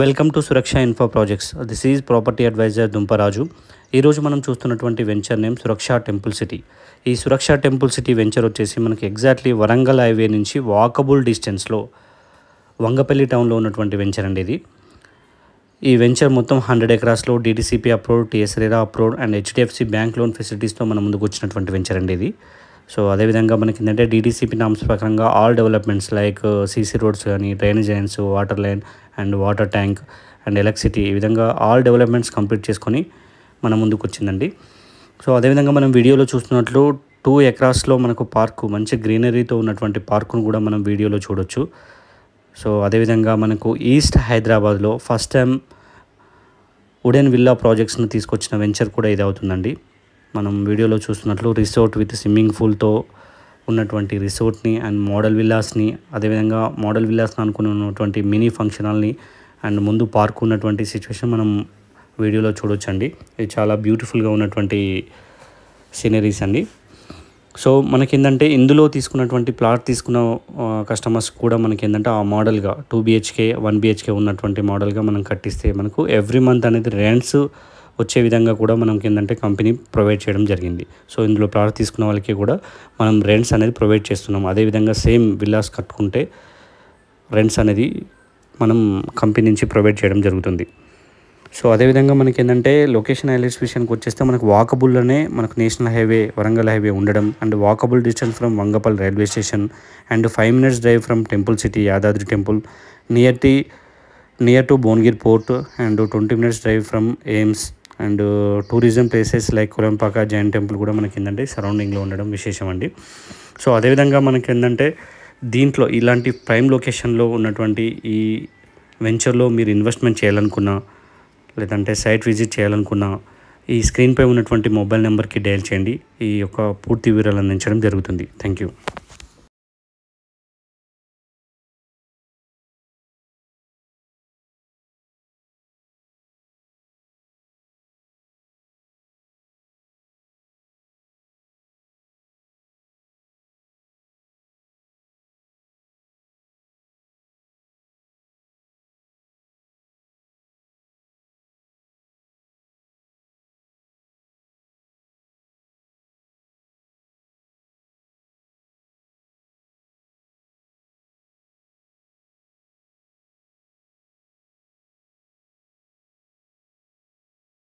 welcome to Suraksha info projects this is property advisor Dumparaju ఈరోజు మనం చూస్తున్నటువంటి venture name Suraksha temple city ఈ సురక్ష టెంపుల్ సిటీ వెంచర్ వచ్చేసి మనకి ఎగ్జాక్ట్లీ వరంగల్ హైవే నుంచి వాకబుల్ డిస్టెన్స్లో వంగపల్లి టౌన్లో ఉన్నటువంటి వెంచర్ అండి ఇది ఈ వెంచర్ మొత్తం హండ్రెడ్ ఎకరాస్లో DTCP approved TS RERA approved and HDFC bank loan ఫెసిలిటీస్తో మన ముందుకు వచ్చినటువంటి వెంచర్ అండి ఇది సో అదేవిధంగా మనకి ఏంటంటే డీడీసీపీ నామ్స్ ప్రకారంగా all developments like CC roads కానీ drainage lines water line and water tank and electricity ఈ విధంగా ఆల్ డెవలప్మెంట్స్ కంప్లీట్ చేసుకొని మన ముందుకు వచ్చిందండి సో అదేవిధంగా మనం వీడియోలో చూస్తున్నట్లు టూ ఎకరాస్లో మనకు పార్కు మంచి గ్రీనరీతో ఉన్నటువంటి పార్కును కూడా మనం వీడియోలో చూడొచ్చు సో అదేవిధంగా మనకు ఈస్ట్ హైదరాబాద్లో ఫస్ట్ టైం వుడెన్ విల్లా ప్రాజెక్ట్స్ను తీసుకొచ్చిన వెంచర్ కూడా ఇది అవుతుందండి మనం వీడియోలో చూస్తున్నట్లు రిసార్ట్ విత్ స్విమ్మింగ్ పూల్తో ఉన్నటువంటి రిసోర్ట్ని అండ్ మోడల్ విల్లాస్ని అదేవిధంగా మోడల్ విల్లాస్ని అనుకుని ఉన్నటువంటి మినీ ఫంక్షనల్ని అండ్ ముందు పార్క్ ఉన్నటువంటి సిచ్యువేషన్ మనం వీడియోలో చూడొచ్చండి ఇది చాలా బ్యూటిఫుల్గా ఉన్నటువంటి సీనరీస్ అండి సో ఏంటంటే ఇందులో తీసుకున్నటువంటి ప్లాట్ తీసుకున్న కస్టమర్స్ కూడా మనకి ఏంటంటే ఆ మోడల్గా టూ బిహెచ్కే వన్ బిహెచ్కే ఉన్నటువంటి మోడల్గా మనం కట్టిస్తే మనకు ఎవ్రీ మంత్ అనేది రెంట్స్ వచ్చే విధంగా కూడా మనం ఏంటంటే కంపెనీ ప్రొవైడ్ చేయడం జరిగింది సో ఇందులో ప్లాట్ తీసుకున్న వాళ్ళకి కూడా మనం రెంట్స్ అనేది ప్రొవైడ్ చేస్తున్నాం అదేవిధంగా సేమ్ విల్లాస్ కట్టుకుంటే రెంట్స్ అనేది మనం కంపెనీ నుంచి ప్రొవైడ్ చేయడం జరుగుతుంది సో అదేవిధంగా మనకి ఏంటంటే లొకేషన్ హైలైట్స్ విషయానికి వచ్చేస్తే మనకు వాకబుల్లోనే మనకు నేషనల్ హైవే వరంగల్ హైవే ఉండడం and walkable distance from Vangapally railway station and five minutes drive from temple city Yadadri temple near the near to Bhuvanagiri fort and twenty minutes drive from AIIMS and tourism places like Kulampaka Jain temple కూడా మనకి ఏంటంటే సరౌండింగ్లో ఉండడం విశేషం అండి so అదేవిధంగా మనకి ఏంటంటే దీంట్లో ఇలాంటి ప్రైమ్ లొకేషన్లో ఉన్నటువంటి ఈ వెంచర్లో మీరు ఇన్వెస్ట్మెంట్ చేయాలనుకున్నా లేదంటే సైట్ విజిట్ చేయాలనుకున్నా ఈ స్క్రీన్పై ఉన్నటువంటి మొబైల్ నెంబర్కి డైల్ చేయండి ఈ యొక్క పూర్తి వివరాలు అందించడం జరుగుతుంది థ్యాంక్ యూ